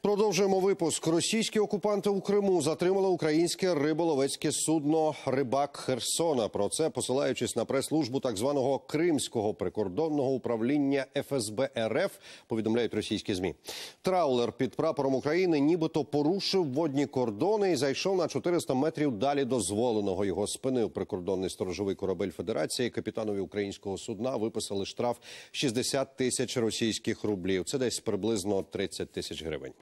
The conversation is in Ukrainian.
Продовжуємо випуск. Російські окупанти у Криму затримали українське риболовецьке судно Рибак Херсона. Про це посилаючись на прес-службу так званого Кримського прикордонного управління ФСБ РФ, повідомляють російські змі. Траулер під прапором України, нібито порушив водні кордони і зайшов на 400 метрів далі дозволеного. Його спинив прикордонний сторожовий корабель Федерації. Капітанові українського судна виписали штраф 60 тисяч російських рублів. Це десь приблизно 30 тисяч гривень.